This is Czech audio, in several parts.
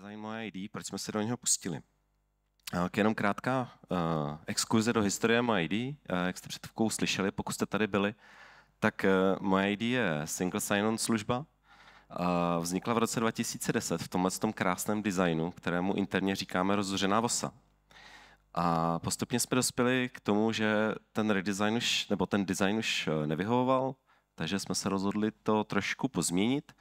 Design Moje ID, proč jsme se do něho pustili. Tak jenom krátká uh, eh, exkurze do historie Moje ID. Uh, eh, jak jste před chvilkou slyšeli, pokud jste tady byli, tak uh, eh, Moje ID je single sign-on služba. Uh, vznikla v roce 2010 v tomhle tom krásném designu, kterému interně říkáme rozhořená vosa. A postupně jsme dospěli k tomu, že ten redesign už, nebo ten design už nevyhovoval, takže jsme se rozhodli to trošku pozměnit. Uh,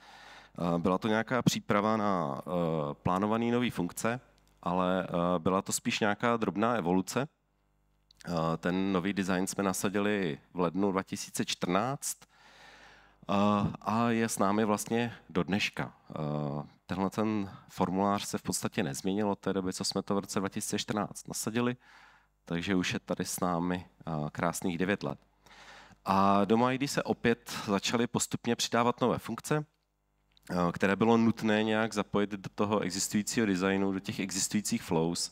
Eh, byla to nějaká příprava na eh, plánovaný nový funkce, ale eh, byla to spíš nějaká drobná evoluce. Ten nový design jsme nasadili v lednu 2014 a je s námi vlastně do dneška. Tenhle ten formulář se v podstatě nezměnil od té doby, co jsme to v roce 2014 nasadili, takže už je tady s námi krásných 9 let. A do MyD se opět začaly postupně přidávat nové funkce, Eh, které bylo nutné nějak zapojit do toho existujícího designu, do těch existujících flows.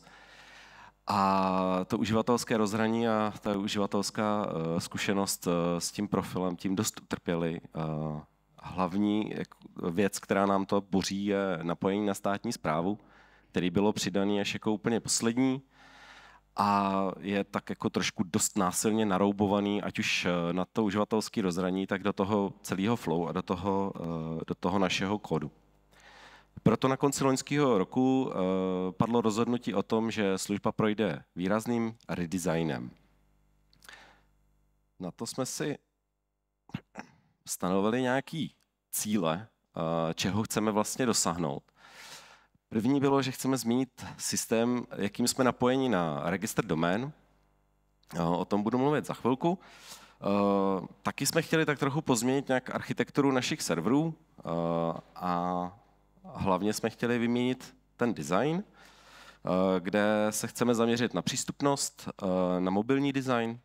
A to uživatelské rozhraní a ta uživatelská eh, zkušenost eh, s tím profilem tím dost utrpěli. Hlavní věc, která nám to boří, je napojení na státní zprávu, který bylo přidaný až jako úplně poslední a je tak jako trošku dost násilně naroubovaný, ať už eh, na to uživatelské rozhraní, tak do toho celého flow a do toho, eh, do toho našeho kódu. Proto na konci loňského roku eh, padlo rozhodnutí o tom, že služba projde výrazným redesignem. Na to jsme si stanovili nějaký cíle, čeho chceme vlastně dosáhnout. První bylo, že chceme zmínit systém, jakým jsme napojeni na registr domén. O tom budu mluvit za chvilku. Taky jsme chtěli tak trochu pozměnit nějak architekturu našich serverů a hlavně jsme chtěli vyměnit ten design, kde se chceme zaměřit na přístupnost, na mobilní design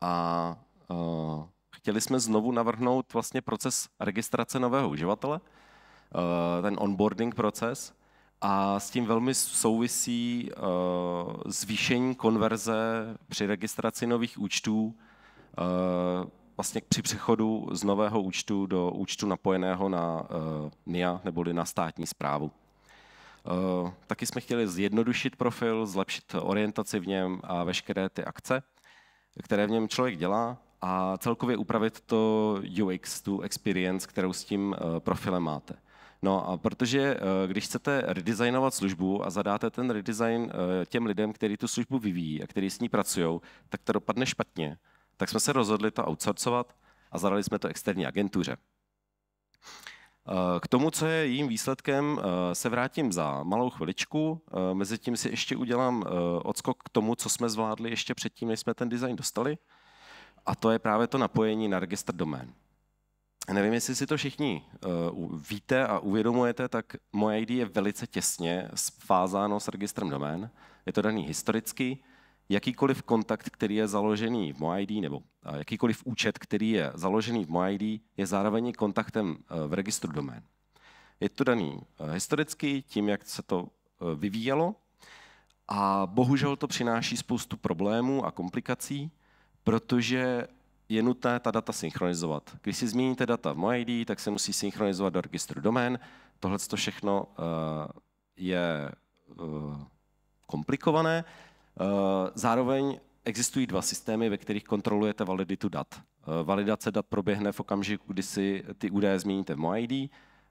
a chtěli jsme znovu navrhnout vlastně proces registrace nového uživatele – Eh, ten onboarding proces a s tím velmi souvisí eh, zvýšení konverze při registraci nových účtů eh, vlastně při přechodu z nového účtu do účtu napojeného na NIA neboli na státní zprávu. Taky jsme chtěli zjednodušit profil, zlepšit orientaci v něm a veškeré ty akce, které v něm člověk dělá a celkově upravit to UX, tu experience, kterou s tím profilem máte. No a protože eh, když chcete redesignovat službu a zadáte ten redesign eh, těm lidem, kteří tu službu vyvíjí a kteří s ní pracují, tak to dopadne špatně. Tak jsme se rozhodli to outsourcovat a zadali jsme to externí agentuře. Eh, k tomu, co je jejím výsledkem, se vrátím za malou chviličku. Mezitím si ještě udělám odskok k tomu, co jsme zvládli ještě předtím, než jsme ten design dostali. A to je právě to napojení na registr domén nevím, jestli si to všichni uh, víte a uvědomujete, tak moje ID je velice těsně svázáno s registrem domén. Je to daný historicky. Jakýkoliv kontakt, který je založený v MoID, nebo jakýkoliv účet, který je založený v MoID, je zároveň kontaktem eh, v registru domén. Je to daný eh, historicky tím, jak se to vyvíjelo a bohužel to přináší spoustu problémů a komplikací, protože je nutné ta data synchronizovat. Když si změníte data v MyID, tak se musí synchronizovat do registru domén. Tohle to všechno eh, je eh, komplikované. Eh, zároveň existují dva systémy, ve kterých kontrolujete validitu dat. Validace dat proběhne v okamžiku, kdy si ty údaje změníte v MyID,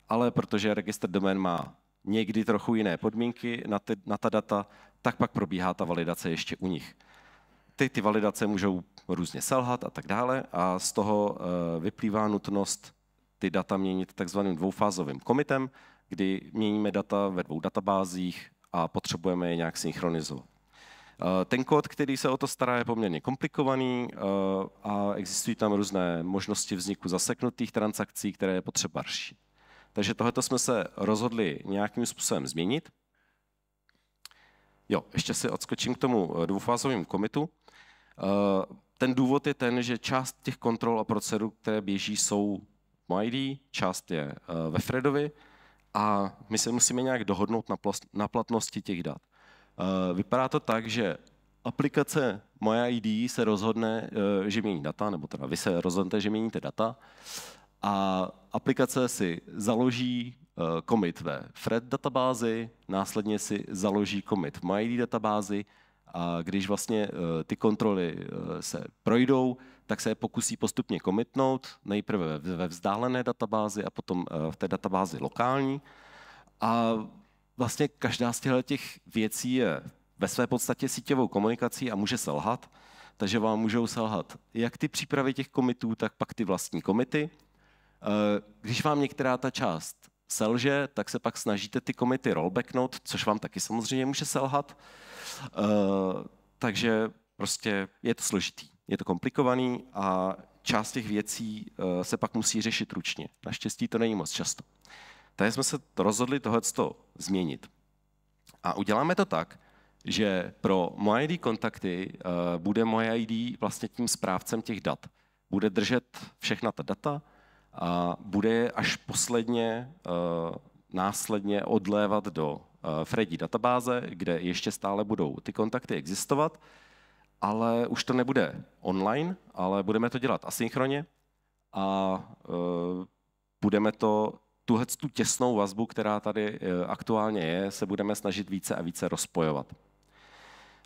ale protože registr domén má někdy trochu jiné podmínky na, ty, na ta data, tak pak probíhá ta validace ještě u nich ty, ty validace můžou různě selhat a tak dále a z toho eh, vyplývá nutnost ty data měnit takzvaným dvoufázovým komitem, kdy měníme data ve dvou databázích a potřebujeme je nějak synchronizovat. Eh, ten kód, který se o to stará, je poměrně komplikovaný eh, a existují tam různé možnosti vzniku zaseknutých transakcí, které je potřeba řešit. Takže tohleto jsme se rozhodli nějakým způsobem změnit. Jo, ještě si odskočím k tomu dvoufázovému komitu. Ten důvod je ten, že část těch kontrol a procedur, které běží, jsou ID část je eh, ve Fredovi a my se musíme nějak dohodnout na, na platnosti těch dat. Eh, vypadá to tak, že aplikace Moja ID se rozhodne, eh, že mění data, nebo teda vy se rozhodnete, že měníte data a aplikace si založí commit ve Fred databázi, následně si založí commit v MyID databázi a když vlastně eh, ty kontroly eh, se projdou, tak se je pokusí postupně komitnout, nejprve ve vzdálené databázi a potom eh, v té databázi lokální. A vlastně každá z těch věcí je ve své podstatě síťovou komunikací a může selhat, takže vám můžou selhat jak ty přípravy těch komitů, tak pak ty vlastní komity. Když vám některá ta část selže, tak se pak snažíte ty komity rollbacknout, což vám taky samozřejmě může selhat. Uh, takže prostě je to složitý, je to komplikovaný a část těch věcí uh, se pak musí řešit ručně. Naštěstí to není moc často. Takže jsme se rozhodli tohleto změnit. A uděláme to tak, že pro moje ID kontakty uh, bude ID vlastně tím správcem těch dat. Bude držet všechna ta data, a bude je až posledně eh, následně odlévat do eh, Freddy databáze, kde ještě stále budou ty kontakty existovat, ale už to nebude online, ale budeme to dělat asynchronně a eh, budeme to tuhle tu těsnou vazbu, která tady aktuálně je, se budeme snažit více a více rozpojovat.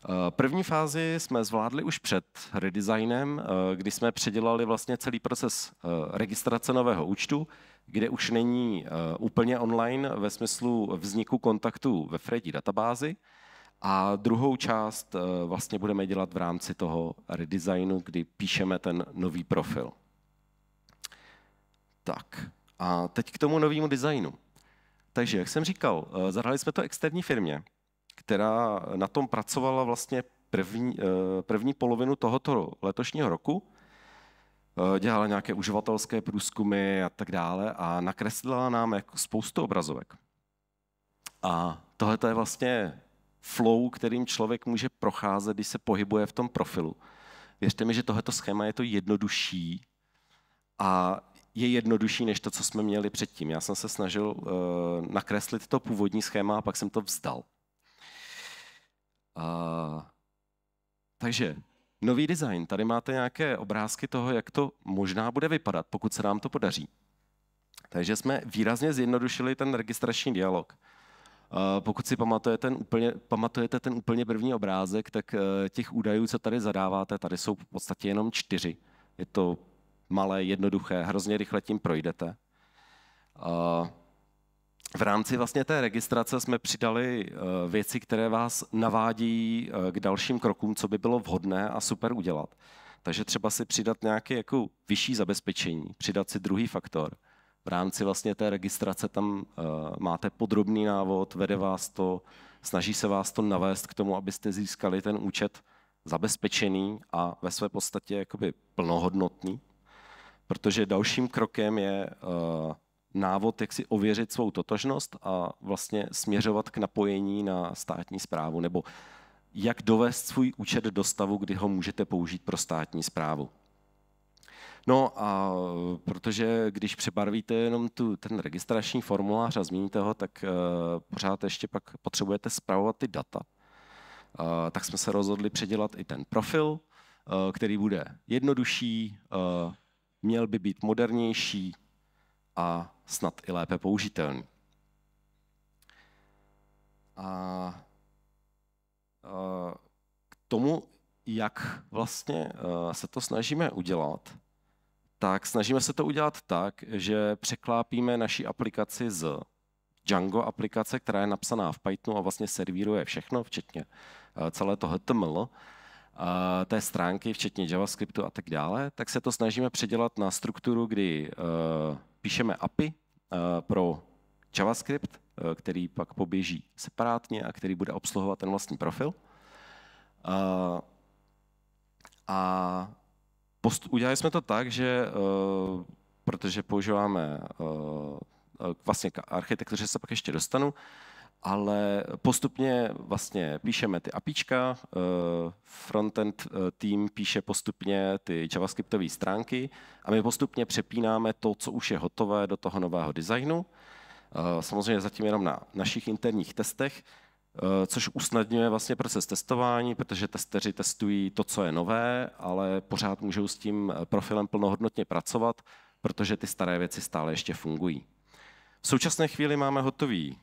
Eh, první fázi jsme zvládli už před redesignem, eh, kdy jsme předělali vlastně celý proces eh, registrace nového účtu, kde už není úplně online ve smyslu vzniku kontaktu ve Freddy databázi. A druhou část vlastně budeme dělat v rámci toho redesignu, kdy píšeme ten nový profil. Tak a teď k tomu novému designu. Takže, jak jsem říkal, zadali jsme to externí firmě, která na tom pracovala vlastně první, eh, první polovinu tohoto letošního roku. Eh, dělala nějaké uživatelské průzkumy a tak dále a nakreslila nám jako spoustu obrazovek. A tohle je vlastně flow, kterým člověk může procházet, když se pohybuje v tom profilu. Věřte mi, že tohleto schéma je to jednodušší a je jednodušší než to, co jsme měli předtím. Já jsem se snažil eh, nakreslit to původní schéma a pak jsem to vzdal. A, takže nový design. Tady máte nějaké obrázky toho, jak to možná bude vypadat, pokud se nám to podaří. Takže jsme výrazně zjednodušili ten registrační dialog. Pokud si pamatujete ten úplně, pamatujete ten úplně první obrázek, tak e, těch údajů, co tady zadáváte, tady jsou v podstatě jenom čtyři. Je to malé, jednoduché, hrozně rychle tím projdete v rámci vlastně té registrace jsme přidali eh, věci, které vás navádí eh, k dalším krokům, co by bylo vhodné a super udělat. Takže třeba si přidat nějaké jako vyšší zabezpečení, přidat si druhý faktor. V rámci vlastně té registrace tam eh, máte podrobný návod, vede vás to, snaží se vás to navést k tomu, abyste získali ten účet zabezpečený a ve své podstatě jakoby plnohodnotný, protože dalším krokem je návod, jak si ověřit svou totožnost a vlastně směřovat k napojení na státní zprávu, nebo jak dovést svůj účet do stavu, kdy ho můžete použít pro státní zprávu. No a protože když přebarvíte jenom tu, ten registrační formulář a změníte ho, tak eh, pořád ještě pak potřebujete zpravovat ty data. Eh, tak jsme se rozhodli předělat i ten profil, eh, který bude jednodušší, měl by být modernější, a snad i lépe použitelný. A k tomu, jak vlastně e, se to snažíme udělat, tak snažíme se to udělat tak, že překlápíme naši aplikaci z Django aplikace, která je napsaná v Pythonu a vlastně servíruje všechno, včetně e, celé to HTML, e, té stránky, včetně JavaScriptu a tak dále, tak se to snažíme předělat na strukturu, kdy píšeme API eh, pro JavaScript, eh, který pak poběží separátně a který bude obsluhovat ten vlastní profil. Eh, a udělali jsme to tak, že protože používáme vlastně k architektuře se pak ještě dostanu, ale postupně vlastně píšeme ty APIčka, eh, frontend eh, tým píše postupně ty javascriptové stránky a my postupně přepínáme to, co už je hotové do toho nového designu. Eh, samozřejmě zatím jenom na našich interních testech, což usnadňuje vlastně proces testování, protože testeři testují to, co je nové, ale pořád můžou s tím profilem plnohodnotně pracovat, protože ty staré věci stále ještě fungují. V současné chvíli máme hotový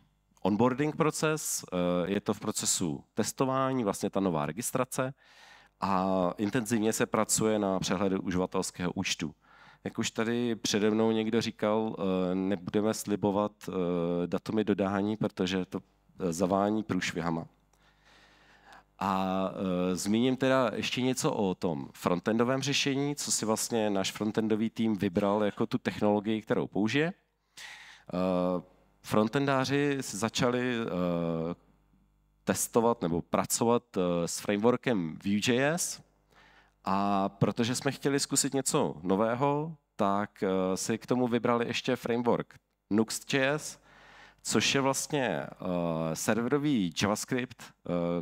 onboarding proces, eh, je to v procesu testování, vlastně ta nová registrace a intenzivně se pracuje na přehledu uživatelského účtu. Jak už tady přede mnou někdo říkal, eh, nebudeme slibovat eh, datumy dodání, protože to zavání průšvihama. A e, zmíním teda ještě něco o tom frontendovém řešení, co si vlastně náš frontendový tým vybral jako tu technologii, kterou použije. E, frontendáři začali eh, testovat nebo pracovat eh, s frameworkem Vue.js a protože jsme chtěli zkusit něco nového, tak eh, si k tomu vybrali ještě framework Nuxt.js, což je vlastně serverový JavaScript,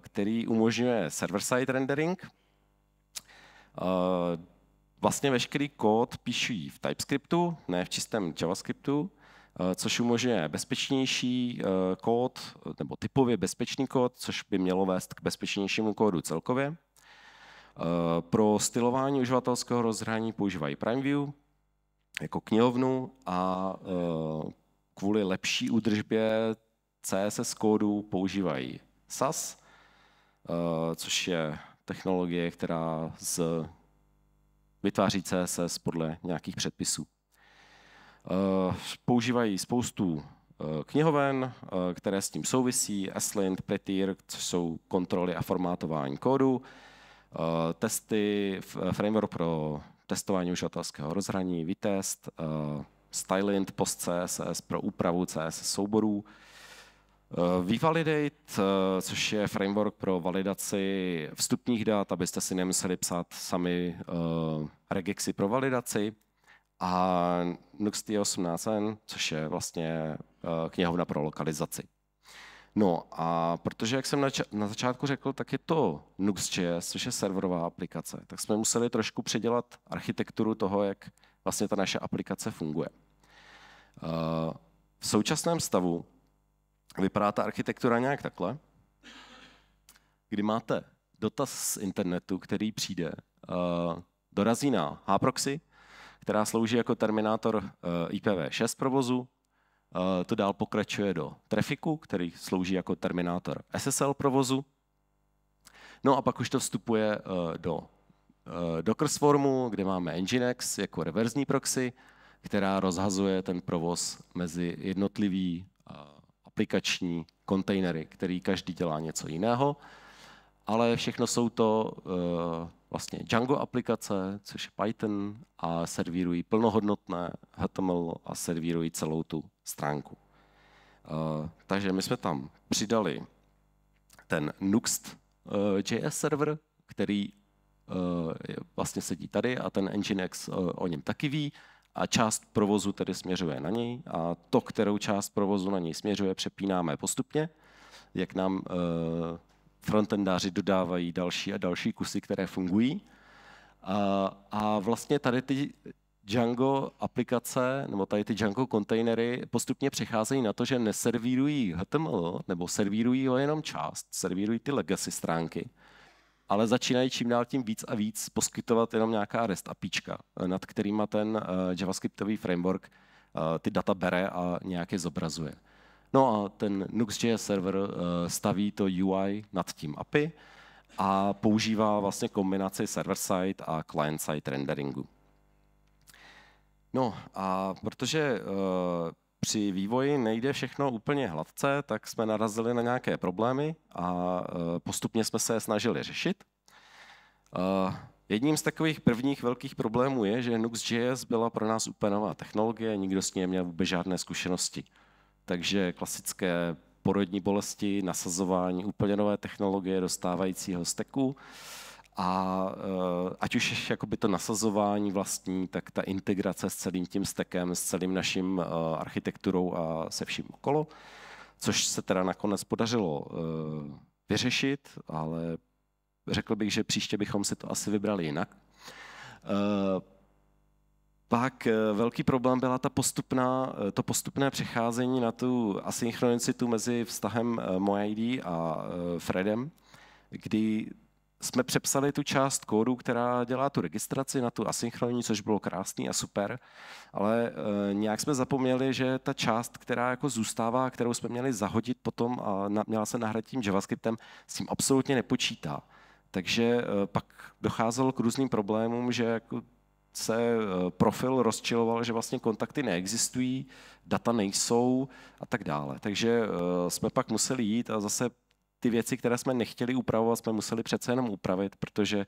který umožňuje server-side rendering. Vlastně veškerý kód píší v TypeScriptu, ne v čistém JavaScriptu. Eh, což umožňuje bezpečnější eh, kód, eh, nebo typově bezpečný kód, což by mělo vést k bezpečnějšímu kódu celkově. Pro stylování uživatelského rozhraní používají PrimeView jako knihovnu a kvůli lepší údržbě CSS kódu používají SAS, což je technologie, která z, vytváří CSS podle nějakých předpisů. Eh, používají spoustu eh, knihoven, eh, které s tím souvisí, Eslint, Prettier, což jsou kontroly a formátování kódu, testy, framework pro testování uživatelského rozhraní, Vitest, Stylint, post-CSS pro úpravu CSS souborů, Vvalidate, což je framework pro validaci vstupních dat, abyste si nemuseli psát sami regexy pro validaci, a Nuxt 18 což je vlastně eh, knihovna pro lokalizaci. No a protože, jak jsem na začátku řekl, tak je to Nux.js, což je serverová aplikace, tak jsme museli trošku předělat architekturu toho, jak vlastně ta naše aplikace funguje. Eh, v současném stavu vypadá ta architektura nějak takhle, kdy máte dotaz z internetu, který přijde, eh, dorazí na hproxy, která slouží jako terminátor eh, IPv6 provozu. Eh, to dál pokračuje do trafiku, který slouží jako terminátor SSL provozu. No a pak už to vstupuje eh, do Docker Swarmu, kde máme Nginx jako reverzní proxy, která rozhazuje ten provoz mezi jednotlivý aplikační kontejnery, který každý dělá něco jiného, ale všechno jsou to vlastně Django aplikace, což je Python, a servírují plnohodnotné HTML a servírují celou tu stránku. Uh, takže my jsme tam přidali ten Nuxt uh, eh, JS server, který uh, vlastně sedí tady a ten Nginx uh, o něm taky ví a část provozu tedy směřuje na něj a to, kterou část provozu na něj směřuje, přepínáme postupně, jak nám uh, frontendáři dodávají další a další kusy, které fungují. A, a vlastně tady ty Django aplikace, nebo tady ty Django kontejnery postupně přecházejí na to, že neservírují HTML, nebo servírují ho jenom část, servírují ty legacy stránky, ale začínají čím dál tím víc a víc poskytovat jenom nějaká REST APIčka, nad kterýma ten eh, javascriptový framework eh, ty data bere a nějak je zobrazuje. No a ten Nuxt.js server eh, staví to UI nad tím API a používá vlastně kombinaci server-side a client-side renderingu. No a protože eh, při vývoji nejde všechno úplně hladce, tak jsme narazili na nějaké problémy a eh, postupně jsme se je snažili řešit. Jedním z takových prvních velkých problémů je, že Nuxt.js byla pro nás úplně nová technologie, nikdo s ní neměl vůbec žádné zkušenosti. Takže klasické porodní bolesti, nasazování úplně nové technologie dostávajícího steku. A eh, ať už jakoby to nasazování vlastní, tak ta integrace s celým tím stekem, s celým naším eh, architekturou a se vším okolo, což se teda nakonec podařilo eh, vyřešit, ale řekl bych, že příště bychom si to asi vybrali jinak. Pak eh, velký problém byla ta postupná, eh, to postupné přecházení na tu asynchronicitu mezi vztahem eh, MoID a Fredem, kdy jsme přepsali tu část kódu, která dělá tu registraci na tu asynchronní, což bylo krásný a super, ale nějak jsme zapomněli, že ta část, která jako zůstává, kterou jsme měli zahodit potom a měla se nahradit tím JavaScriptem, s tím absolutně nepočítá. Takže pak docházelo k různým problémům, že jako se eh, profil rozčiloval, že vlastně kontakty neexistují, data nejsou a tak dále. Takže eh, jsme pak museli jít a zase ty věci, které jsme nechtěli upravovat, jsme museli přece jenom upravit, protože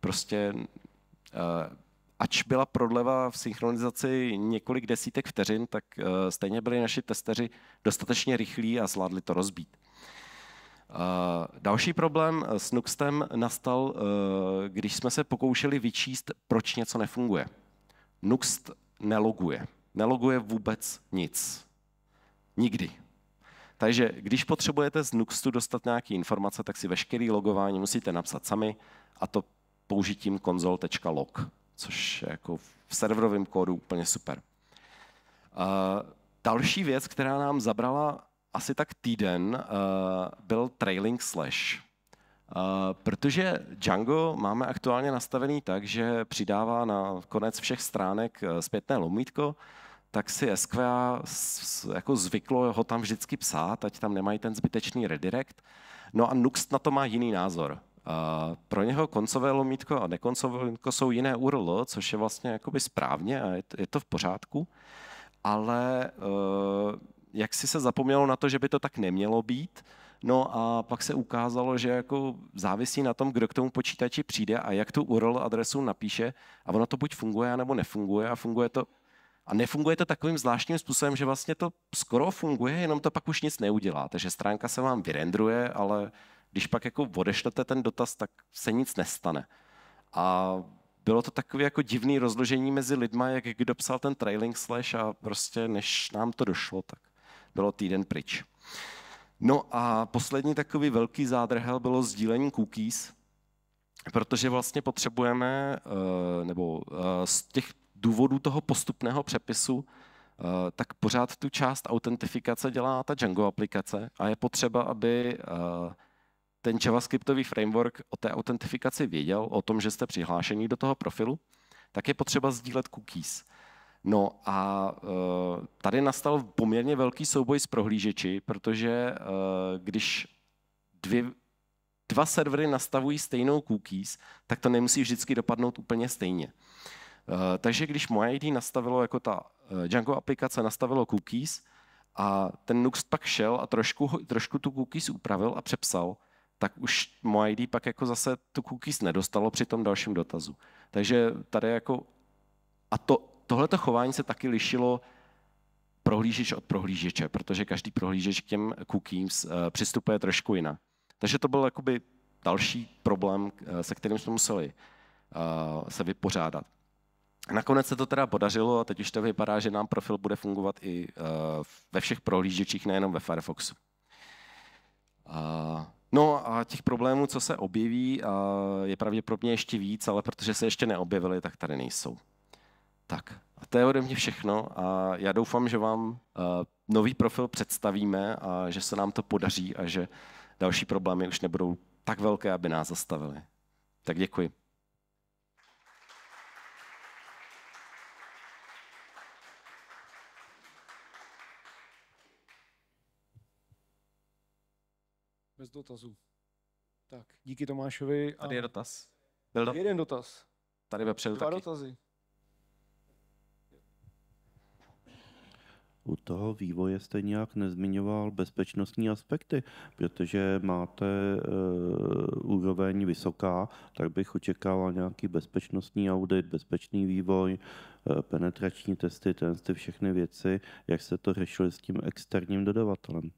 prostě eh, ač byla prodleva v synchronizaci několik desítek vteřin, tak stejně byli naši testeři dostatečně rychlí a zvládli to rozbít. Další problém eh, s Nuxtem nastal, eh, když jsme se pokoušeli vyčíst, proč něco nefunguje. Nuxt neloguje. Neloguje vůbec nic. Nikdy. Takže když potřebujete z Nuxtu dostat nějaké informace, tak si veškerý logování musíte napsat sami a to použitím konzol.log, což je jako v serverovém kódu úplně super. Další věc, která nám zabrala asi tak týden, eh, byl trailing slash. Eh, protože Django máme aktuálně nastavený tak, že přidává na konec všech stránek eh, zpětné lomítko, tak si SQA jako zvyklo ho tam vždycky psát, ať tam nemají ten zbytečný redirect. No a Nuxt na to má jiný názor. Uh, pro něho koncové lomítko a nekoncové lomítko jsou jiné URL, což je vlastně jakoby správně a je to, je to v pořádku, ale uh, jak si se zapomnělo na to, že by to tak nemělo být, No a pak se ukázalo, že jako závisí na tom, kdo k tomu počítači přijde a jak tu URL adresu napíše a ono to buď funguje, nebo nefunguje a funguje to a nefunguje to takovým zvláštním způsobem, že vlastně to skoro funguje, jenom to pak už nic neudělá. Takže stránka se vám vyrendruje, ale když pak jako odešlete ten dotaz, tak se nic nestane. A bylo to takové jako divné rozložení mezi lidma, jak kdo psal ten trailing slash a prostě než nám to došlo, tak bylo týden pryč. No a poslední takový velký zádrhel bylo sdílení cookies, protože vlastně potřebujeme, eh, nebo eh, z těch důvodů toho postupného přepisu, eh, tak pořád tu část autentifikace dělá ta Django aplikace a je potřeba, aby ten JavaScriptový framework o té autentifikaci věděl, o tom, že jste přihlášení do toho profilu, tak je potřeba sdílet cookies. No a eh, tady nastal poměrně velký souboj s prohlížeči, protože eh, když dvě, dva servery nastavují stejnou cookies, tak to nemusí vždycky dopadnout úplně stejně. Eh, takže když MyID nastavilo, jako ta Django aplikace nastavilo cookies a ten Nux pak šel a trošku, trošku tu cookies upravil a přepsal, tak už MyID pak jako zase tu cookies nedostalo při tom dalším dotazu. Takže tady jako a to tohleto chování se taky lišilo prohlížeč od prohlížeče, protože každý prohlížeč k těm cookies eh, přistupuje trošku jinak. Takže to byl jakoby další problém, eh, se kterým jsme museli eh, se vypořádat. Nakonec se to teda podařilo a teď už to vypadá, že nám profil bude fungovat i ve všech prohlížečích, nejenom ve Firefoxu. No a těch problémů, co se objeví, je pravděpodobně ještě víc, ale protože se ještě neobjevily, tak tady nejsou. Tak, a to je ode mě všechno a já doufám, že vám uh, nový profil představíme a že se nám to podaří a že další problémy už nebudou tak velké, aby nás zastavily. Tak děkuji. Bez dotazů. Tak, díky Tomášovi. A... Tady je dotaz. Byl do... Jeden dotaz. Tady vepředu Dva taky. dotazy. u toho vývoje jste nějak nezmiňoval bezpečnostní aspekty, protože máte e, úroveň vysoká, tak bych očekával nějaký bezpečnostní audit, bezpečný vývoj, e, penetrační testy, ten ty všechny věci. Jak se to řešili s tím externím dodavatelem?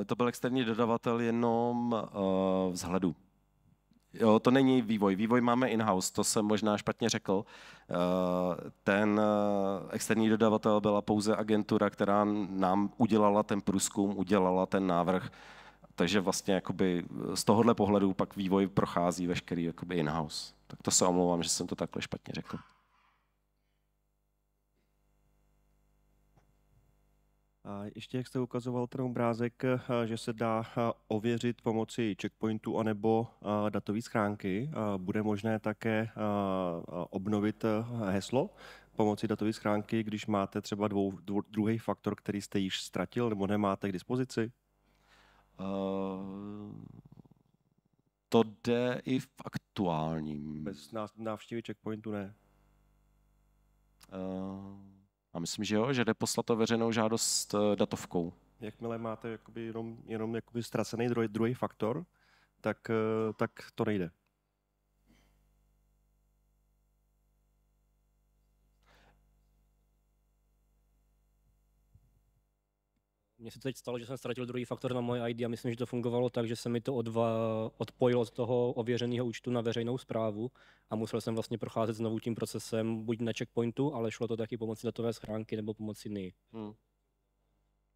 Eh, to byl externí dodavatel jenom vzhledu. Jo, to není vývoj. Vývoj máme in-house, to jsem možná špatně řekl. Eh, ten eh, externí dodavatel byla pouze agentura, která nám udělala ten průzkum, udělala ten návrh. Takže vlastně jakoby eh, z tohohle pohledu pak vývoj prochází veškerý jakoby in-house. Tak to se omlouvám, že jsem to takhle špatně řekl. A ještě jak jste ukazoval ten obrázek, eh, že se dá eh, ověřit pomocí checkpointu anebo eh, datové schránky, bude možné také obnovit heslo pomocí datové schránky, když máte třeba dvou, dvou, druhý faktor, který jste již ztratil nebo nemáte k dispozici? Uh, to jde i v aktuálním. Bez návštěvy checkpointu ne. Uh a myslím, že jo, že jde poslat to veřejnou žádost eh, datovkou. Jakmile máte jakoby jenom, jenom jakoby ztracený druhý, druhý faktor, tak, eh, tak to nejde. Mně se teď stalo, že jsem ztratil druhý faktor na moje ID a myslím, že to fungovalo tak, že se mi to odva, odpojilo z toho ověřeného účtu na veřejnou zprávu a musel jsem vlastně procházet znovu tím procesem buď na checkpointu, ale šlo to taky pomocí datové schránky nebo pomocí NIA. Hmm.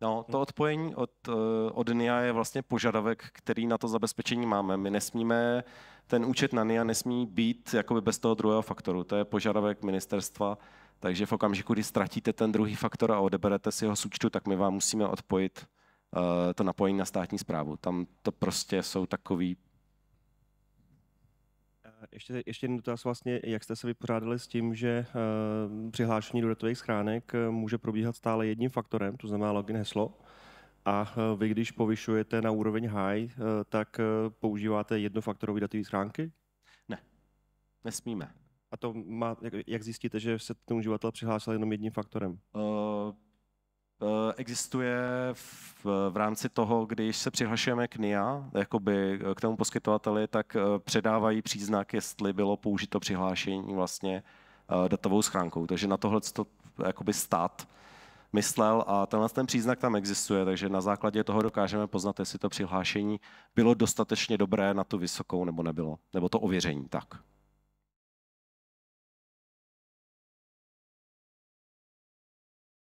No, to odpojení od, eh, od NIA je vlastně požadavek, který na to zabezpečení máme. My nesmíme, ten účet na NIA nesmí být jakoby bez toho druhého faktoru. To je požadavek ministerstva takže v okamžiku, kdy ztratíte ten druhý faktor a odeberete si ho z účtu, tak my vám musíme odpojit uh, to napojení na státní zprávu. Tam to prostě jsou takový eh, ještě, ještě jeden dotaz vlastně, jak jste se vypořádali s tím, že uh, přihlášení do datových schránek může probíhat stále jedním faktorem, to znamená login heslo. A vy, když povyšujete na úroveň high, tak používáte jednofaktorové datové schránky? Ne, nesmíme. A to má, jak, jak zjistíte, že se ten uživatel přihlásil jenom jedním faktorem? Uh, uh, existuje v, v rámci toho, když se přihlašujeme k NIA, jakoby eh, k tomu poskytovateli, tak předávají příznak, jestli bylo použito přihlášení vlastně uh, datovou schránkou. Takže na tohle to jakoby stát myslel a tenhle ten příznak tam existuje, takže na základě toho dokážeme poznat, jestli to přihlášení bylo dostatečně dobré na tu vysokou nebo nebylo, nebo to ověření tak.